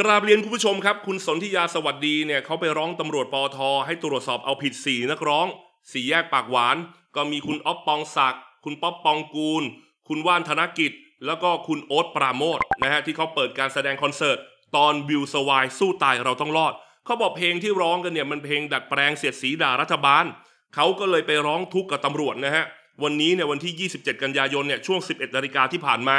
กราบเรียนคุณผู้ชมครับ คุณสนธิยาสวัสดีเนี่ยเขาไปร้องตำรวจปอทอให้ตรวจสอบเอาผิดสี่นักร้อง สี่แยกปากหวาน ก็มีคุณอ๊อฟปองศักดิ์คุณป๊อปปองกูล คุณว่านธนกิจ แล้วก็คุณโอ๊ตปราโมทนะฮะที่เขาเปิดการแสดงคอนเสิร์ต ตอนวิวสวายสู้ตายเราต้องรอดเขาบอกเพลงที่ร้องกันเนี่ยมันเพลงดัดแปลงเสียดสีด่ารัฐบาลเขาก็เลยไปร้องทุกข์กับตำรวจนะฮะวันนี้เนี่ยวันที่ 27 กันยายนเนี่ยช่วง11นาฬิกาที่ผ่านมา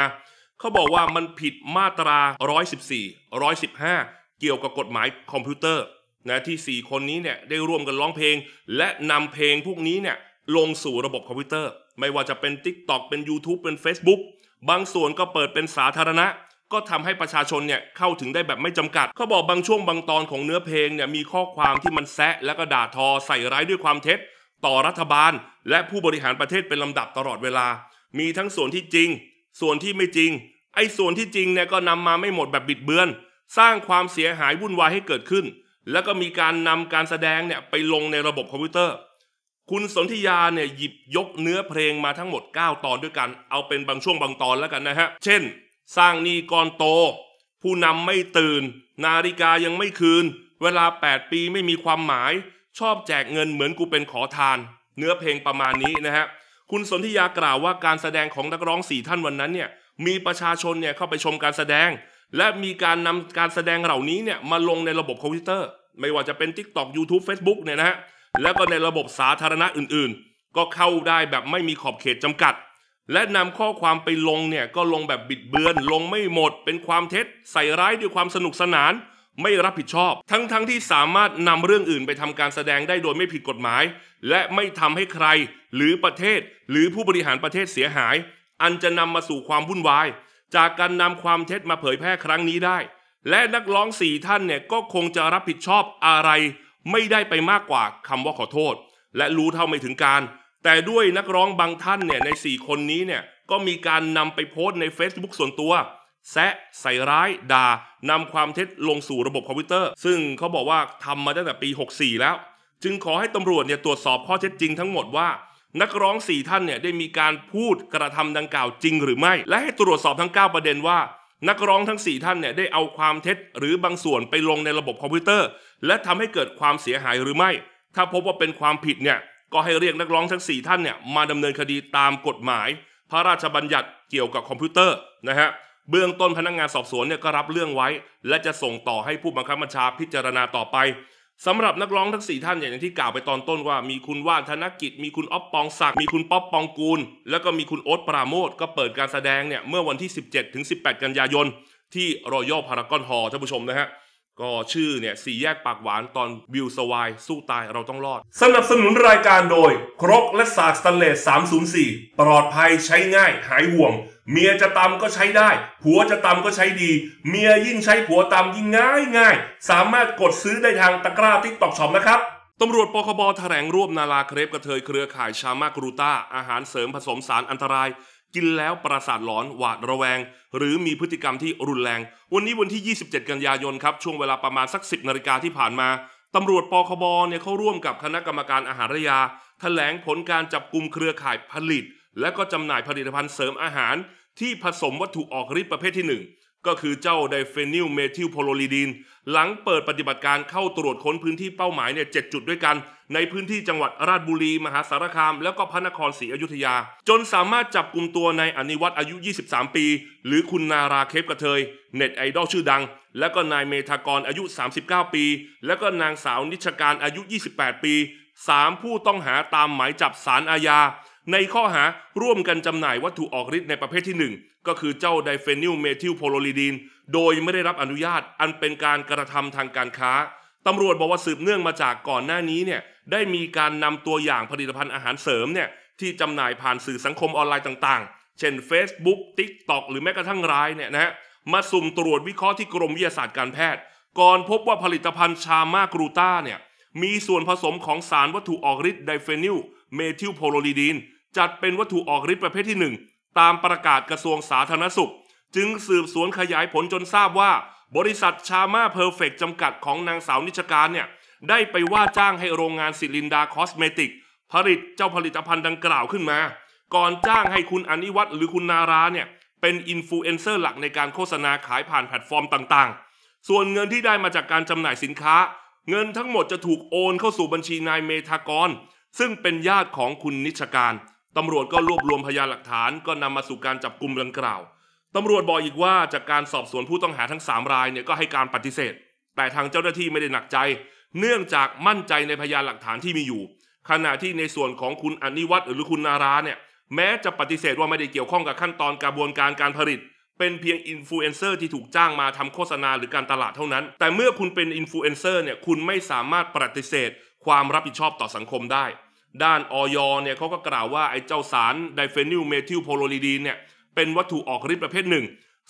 เขาบอกว่ามันผิดมาตรา 114 115 เกี่ยวกับกฎหมายคอมพิวเตอร์นะที่ 4 คนนี้เนี่ยได้ร่วมกันร้องเพลงและนำเพลงพวกนี้เนี่ยลงสู่ระบบคอมพิวเตอร์ ไม่ว่าจะเป็น TikTok เป็น YouTube เป็น Facebook บางส่วนก็เปิดเป็นสาธารณะ ก็ทำให้ประชาชนเนี่ยเข้าถึงได้แบบไม่จำกัด เขาบอกบางช่วงบางตอนของเนื้อเพลงเนี่ยมีข้อความที่มันแซะแล้วก็ด่าทอใส่ร้ายด้วยความเท็จ ต่อรัฐบาล และผู้บริหารประเทศเป็นลำดับตลอดเวลา มีทั้งส่วนที่จริงส่วนที่ไม่จริง ไอ้ส่วนที่จริงเนี่ยก็นำมาไม่หมดแบบบิดเบือน สร้างความเสียหายวุ่นวายให้เกิดขึ้น แล้วก็มีการนำการแสดงเนี่ยไปลงในระบบคอมพิวเตอร์ คุณสนธิยาเนี่ยหยิบยกเนื้อเพลงมาทั้งหมด 9 ตอนด้วยกัน เอาเป็นบางช่วงบางตอนแล้วกันนะฮะ เช่น สร้างนีกรอนโต ผู้นำไม่ตื่น นาฬิกายังไม่คืน เวลา 8 ปีไม่มีความหมาย ชอบแจกเงินเหมือนกูเป็นขอทาน เนื้อเพลงประมาณนี้นะฮะคุณสนธิยากล่าวว่าการแสดงของนักร้องสี่ท่านวันนั้นเนี่ยมีประชาชนเนี่ยเข้าไปชมการแสดง และมีการนำการแสดงเหล่านี้เนี่ยมาลงในระบบคอมพิวเตอร์ไม่ว่าจะเป็น Tik t o อกยูทูบเฟซบุ๊กเนี่ยนะฮะแล้วก็ในระบบสาธารณะอื่นๆ ก็เข้าได้แบบไม่มีขอบเขตจำกัด และนำข้อความไปลงเนี่ยก็ลงแบบบิดเบือนลงไม่หมด เป็นความเท็จ ใส่ร้ายด้วยความสนุกสนานไม่รับผิดชอบ ทั้งๆทที่สามารถนำเรื่องอื่นไปทำการแสดงได้โดยไม่ผิดกฎหมาย และไม่ทำให้ใคร หรือประเทศหรือผู้บริหารประเทศเสียหาย อันจะนำมาสู่ความวุ่นวายจากการนำความเท็จมาเผยแพร่ครั้งนี้ได้ และนักร้องสี่ท่านเนี่ยก็คงจะรับผิดชอบอะไร ไม่ได้ไปมากกว่าคำว่าขอโทษ และรู้เท่าไม่ถึงการ แต่ด้วยนักร้องบางท่านเนี่ยใน 4 คนนี้เนี่ยก็มีการนำไปโพสต์ใน Facebook ส่วนตัวแซะใส่ร้าย ด่านำความเท็จลงสู่ระบบคอมพิวเตอร์ ซึ่งเขาบอกว่าทำมาตั้งแต่ปี 64 แล้ว จึงขอให้ตำรวจเนี่ยตรวจสอบข้อเท็จจริงทั้งหมดว่า นักร้อง 4 ท่านเนี่ยได้มีการพูดกระทำดังกล่าวจริงหรือไม่ และให้ตรวจสอบทั้ง 9 ประเด็นว่า นักร้องทั้ง 4 ท่านเนี่ยได้เอาความเท็จหรือบางส่วนไปลงในระบบคอมพิวเตอร์ และทำให้เกิดความเสียหายหรือไม่ ถ้าพบว่าเป็นความผิดเนี่ยก็ให้เรียกนักร้องทั้ง 4 ท่านเนี่ยมาดำเนินคดีตามกฎหมาย พระราชบัญญัติเกี่ยวกับคอมพิวเตอร์นะฮะเบื้องต้นพนักงงานสอบสวนเนี่ยก็รับเรื่องไว้ และจะส่งต่อให้ผู้บังคับบัญชาพิจารณาต่อไปสำหรับนักร้องทั้งสี่ท่านอย่างที่กล่าวไปตอนต้นว่า มีคุณว่านธนกิจมีคุณอ๊อฟปองศักดิ์มีคุณป๊อปปองกูล แล้วก็มีคุณโอ๊ตปราโมทก็เปิดการแสดงเนี่ย เมื่อวันที่ 17ถึงสิกันยายน ที่รอยัลพารากอนฮอลท่านผู้ชมนะฮะก็ชื่อเนี่ยสี่แยกปากหวานตอนวิวสวายสู้ตายเราต้องรอดสนับสนุนรายการโดยครกและสากสเตนเลส304 ปลอดภัยใช้ง่ายหายห่วงเมียจะตำก็ใช้ได้ผัวจะตำก็ใช้ดี เมียยิ่งใช้ผัวตำยิ่งง่ายง่าย สามารถกดซื้อได้ทางตะกร้าติ๊กตอกชอมนะครับ ตำรวจปคบแถลงรวบนาลาเครปกระเทยเครือข่ายชามากรูต้า อาหารเสริมผสมสารอันตราย กินแล้วประสาทหลอนหวาดระแวง หรือมีพฤติกรรมที่รุนแรง วันนี้วันที่ 27 กันยายนครับช่วงเวลาประมาณสัก10นาฬิกาที่ผ่านมาตำรวจปคบเนี่ยเขาร่วมกับคณะกรรมการอาหารยา แถลงผลการจับกลุ่มเครือข่ายผลิตและก็จำหน่ายผลิตภัณฑ์เสริมอาหารที่ผสมวัตถุออกฤทธิ์ประเภทที่ 1ก็คือเจ้าไดเฟนิลเมทิลโพลลีดีน หลังเปิดปฏิบัติการเข้าตรวจค้นพื้นที่เป้าหมายเนี่ยเจุดด้วยกัน ในพื้นที่จังหวัดราชบุรี มหาสารคาม แล้วก็พระนครศรีอยุธยา จนสามารถจับกลุ่มตัวในอนิวัตอายุ 23 ปี หรือคุณนาราเคปกระเทย เน็ตไอดอล ชื่อดัง แล้วก็นายเมธากรอายุ 39 ปี แล้วก็นางสาวนิชการอายุ 28 ปี 3 ผู้ต้องหาตามหมายจับสารอาญาในข้อหาร่วมกันจำหน่ายวัตถุออกฤทธิ์ในประเภทที่ 1 ก็คือเจ้าไดเฟนิลเมทิลโพโลลีดีน โดยไม่ได้รับอนุญาตอันเป็นการกระทำทางการค้าตำรวจบอกว่าสืบเนื่องมาจากก่อนหน้านี้เนี่ยได้มีการนำตัวอย่างผลิตภัณฑ์อาหารเสริมเนี่ยที่จำหน่ายผ่านสื่อสังคมออนไลน์ต่าง ๆ เช่น Facebook t i k t o กหรือแม้กระทั่งรายเนี่ยนะฮะมาสุ่มตรวจวิเคราะห์ที่กรมวิทยาศาสตร์การแพทย์ ก่อนพบว่าผลิตภัณฑ์ชามากรูต้าเนี่ยมีส่วนผสมของสารวัตถุออกฤทธิ์ไดเฟนิลเมทิลโพโลลีดีนจัดเป็นวัตถุออกฤทธิ์ประเภทที่ 1 ตามประกาศกระทรวงสาธารณสุข จึงสืบสวนขยายผลจนทราบว่า บริษัทชามาเพอร์เฟกจำกัดของนางสาวนิชการเนี่ยได้ไปว่าจ้างให้โรงงานสิลินดาคอสเมติก ผลิตเจ้าผลิตภัณฑ์ดังกล่าวขึ้นมา ก่อนจ้างให้คุณอนิวัตรหรือคุณนาราเนี่ยเป็นอินฟลูเอนเซอร์หลักในการโฆษณาขายผ่านแพลตฟอร์มต่างๆ ส่วนเงินที่ได้มาจากการจำหน่ายสินค้า เงินทั้งหมดจะถูกโอนเข้าสู่บัญชีนายเมทากร ซึ่งเป็นญาติของคุณนิชการตำรวจก็รวบรวมพยานหลักฐาน ก็นำมาสู่การจับกลุ่มดังกล่าวตำรวจบอกอีกว่าจากการสอบสวนผู้ต้องหาทั้ง 3 รายเนี่ยก็ให้การปฏิเสธ แต่ทางเจ้าหน้าที่ไม่ได้หนักใจ เนื่องจากมั่นใจในพยานหลักฐานที่มีอยู่ ขณะที่ในส่วนของคุณอนิวัตรหรือคุณนาราเนี่ยแม้จะปฏิเสธว่าไม่ได้เกี่ยวข้องกับขั้นตอนกระบวนการการผลิต เป็นเพียงอินฟลูเอนเซอร์ที่ถูกจ้างมาทำโฆษณาหรือการตลาดเท่านั้น แต่เมื่อคุณเป็นอินฟลูเอนเซอร์เนี่ยคุณไม่สามารถปฏิเสธ ความรับผิดชอบต่อสังคมได้ด้านออยเนี่ยเขาก็กล่าวว่าไอ้เจ้าสารไดเฟนิลเมทิลโพโลลีดีนเนี่ยเป็นวัตถุออกฤทธิ์ประเภทหนึ่ง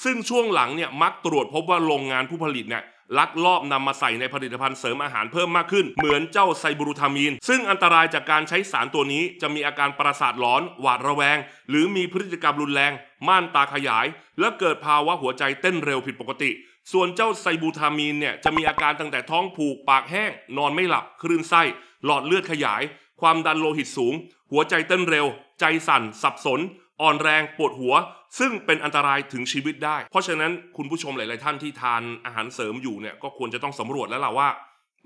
ซึ่งช่วงหลังเนี่ยมักตรวจพบว่าโรงงานผู้ผลิตเนี่ยลักลอบนำมาใส่ในผลิตภัณฑ์เสริมอาหารเพิ่มมากขึ้น เหมือนเจ้าไซบูรูทามีน ซึ่งอันตรายจากการใช้สารตัวนี้จะมีอาการประสาทหลอน หวาดระแวง หรือมีพฤติกรรมรุนแรง ม่านตาขยาย และเกิดภาวะหัวใจเต้นเร็วผิดปกติ ส่วนเจ้าไซบูทามีนเนี่ยจะมีอาการตั้งแต่ท้องผูกปากแห้งนอนไม่หลับคลื่นไส้หลอดเลือดขยายความดันโลหิตสูง หัวใจเต้นเร็ว ใจสั่น สับสน อ่อนแรงปวดหัว ซึ่งเป็นอันตรายถึงชีวิตได้ เพราะฉะนั้นคุณผู้ชมหลาย ๆ ท่านที่ทานอาหารเสริมอยู่เนี่ยก็ควรจะต้องสำรวจแล้วล่ะว่า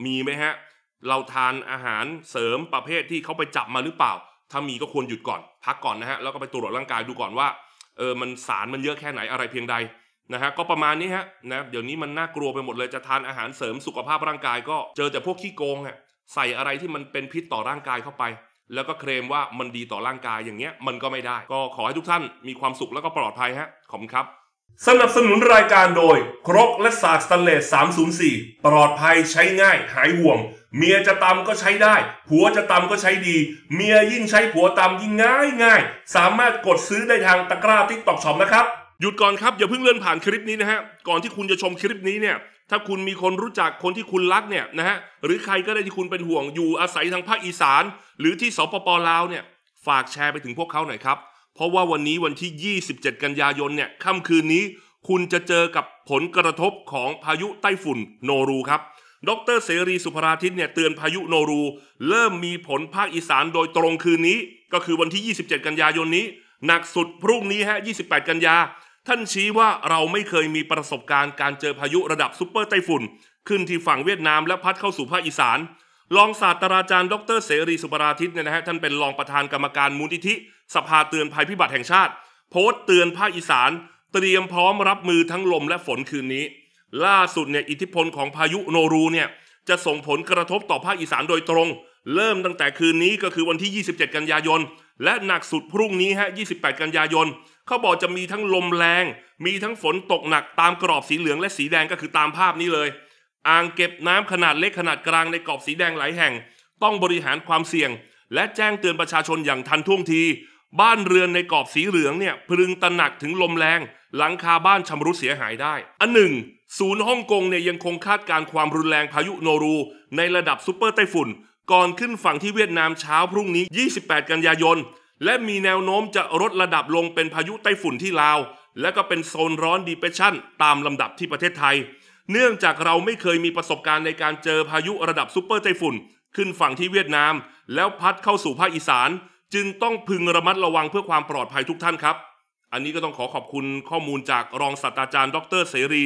มีไหมฮะ เราทานอาหารเสริมประเภทที่เขาไปจับมาหรือเปล่า ถ้ามีก็ควรหยุดก่อน พักก่อนนะฮะ แล้วก็ไปตรวจร่างกายดูก่อนว่าเออมันสารมันเยอะแค่ไหนอะไรเพียงใดนะฮะก็ประมาณนี้ฮะนะเดี๋ยวนี้มันน่ากลัวไปหมดเลยจะทานอาหารเสริมสุขภาพร่างกาย ก็เจอแต่พวกขี้โกง่ะใส่อะไรที่มันเป็นพิษต่อร่างกายเข้าไป แล้วก็เคลมว่ามันดีต่อร่างกายอย่างเงี้ยมันก็ไม่ได้ ก็ขอให้ทุกท่านมีความสุขแล้วก็ปลอดภัยฮะขอบคุณครับสนับสนุนรายการโดยครกและสากสแตนเลส304 ปลอดภัยใช้ง่าย หายห่วง เมียจะตำก็ใช้ได้ผัวจะตำก็ใช้ดี เมียยิ่งใช้ผัวตำยิ่งง่ายง่ายสามารถกดซื้อได้ทางตะกร้าทิกตอกช็อปนะครับหยุดก่อนครับอย่าเพิ่งเลื่อนผ่านคลิปนี้นะฮะก่อนที่คุณจะชมคลิปนี้เนี่ยถ้าคุณมีคนรู้จักคนที่คุณรักเนี่ยนะฮะหรือใครก็ได้ที่คุณเป็นห่วงอยู่อาศัยทางภาคอีสาน หรือที่สปปลาวเนี่ยฝากแชร์ไปถึงพวกเขาหน่อยครับ เพราะว่าวันนี้วันที่ 27 กันยายนเนี่ยค่ำคืนนี้ คุณจะเจอกับผลกระทบของพายุไต้ฝุ่นโนรูครับ ดรเสรีสุภราทิตเนี่ยเตือนพายุโนรู เริ่มมีผลภาคอีสานโดยตรงคืนนี้ ก็คือวันที่ 27 กันยายนนี้ หนักสุดพรุ่งนี้ฮะ28 กันยาท่านชี้ว่าเราไม่เคยมีประสบการณ์การเจอพายุระดับซูเปอร์ไต้ฝุ่น ขึ้นที่ฝั่งเวียดนามและพัดเข้าสู่ภาคอีสาน รองศาสตราจารย์ดรเสรีสุปราทิตเนี่ยนะฮะท่านเป็นรองประธานกรรมการมูลนิธิ สภาเตือนภัยพิบัติแห่งชาติโพสต์เตือนภาคอีสานเตรียมพร้อมรับมือทั้งลมและฝนคืนนี้ ล่าสุดเนี่ยอิทธิพลของพายุโนรูเนี่ยจะส่งผลกระทบต่อภาคอีสานโดยตรง เริ่มตั้งแต่คืนนี้ก็คือวันที่ 27 กันยายนและหนักสุดพรุ่งนี้ฮะ28 กันยายนเขาบอกจะมีทั้งลมแรง มีทั้งฝนตกหนักตามกรอบสีเหลืองและสีแดงก็คือตามภาพนี้เลย อ่างเก็บน้ำขนาดเล็กขนาดกลางในกรอบสีแดงหลายแห่ง ต้องบริหารความเสี่ยง และแจ้งเตือนประชาชนอย่างทันท่วงที บ้านเรือนในกรอบสีเหลืองเนี่ยพึงตระหนักถึงลมแรง หลังคาบ้านชำรุดเสียหายได้ อันหนึ่งศูนย์ฮ่องกงเนี่ยยังคงคาดการความรุนแรงพายุโนรู ในระดับซูเปอร์ไต้ฝุ่น ก่อนขึ้นฝั่งที่เวียดนามเช้าพรุ่งนี้ 28 กันยายนและมีแนวโน้มจะลดระดับลงเป็นพายุไต้ฝุ่นที่ลาว และก็เป็นโซนร้อนดีเพชชันตามลำดับที่ประเทศไทย เนื่องจากเราไม่เคยมีประสบการณ์ในการเจอพายุระดับซูเปอร์ไต้ฝุ่น ขึ้นฝั่งที่เวียดนามแล้วพัดเข้าสู่ภาคอีสาน จึงต้องพึงระมัดระวังเพื่อความปลอดภัยทุกท่านครับ อันนี้ก็ต้องขอขอบคุณข้อมูลจากรองศาสตราจารย์ ดรเสรี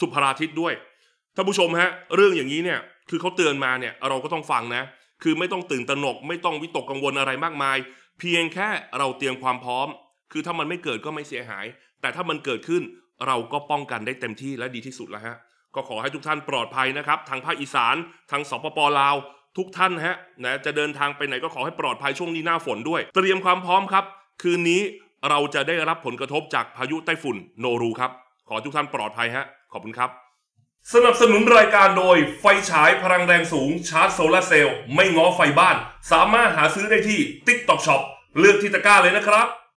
สุภราทิตด้วยท่านผู้ชมฮะเรื่องอย่างนี้เนี่ยคือเขาเตือนมาเนี่ยเราก็ต้องฟังนะ คือไม่ต้องตื่นตระหนกไม่ต้องวิตกกังวลอะไรมากมายเพียงแค่เราเตรียมความพร้อม คือถ้ามันไม่เกิดก็ไม่เสียหาย แต่ถ้ามันเกิดขึ้น เราก็ป้องกันได้เต็มที่และดีที่สุดแล้วฮะ ก็ขอให้ทุกท่านปลอดภัยนะครับ ทางภาคอีสานทางสปปลาว ทุกท่านฮะนะจะเดินทางไปไหน ก็ขอให้ปลอดภัยช่วงนี้หน้าฝนด้วยเตรียมความพร้อมครับ คืนนี้เราจะได้รับผลกระทบจากพายุไต้ฝุ่นโนรูครับขอทุกท่านปลอดภัยฮะขอบคุณครับสนับสนุนรายการโดยไฟฉายพลังแรงสูงชาร์จโซลาเซลล์ไม่ง้อไฟบ้าน สามารถหาซื้อได้ที่ติ๊กต็อกช็อปเลือกที่ตะกร้าเลยนะครับ